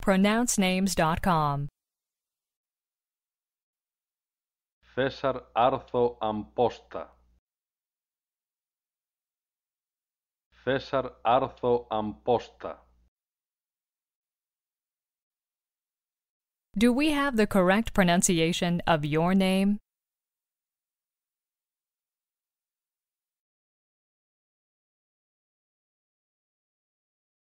pronouncenames.com. Cesar Artho Amposta. Cesar Artho Amposta. Do we have the correct pronunciation of your name?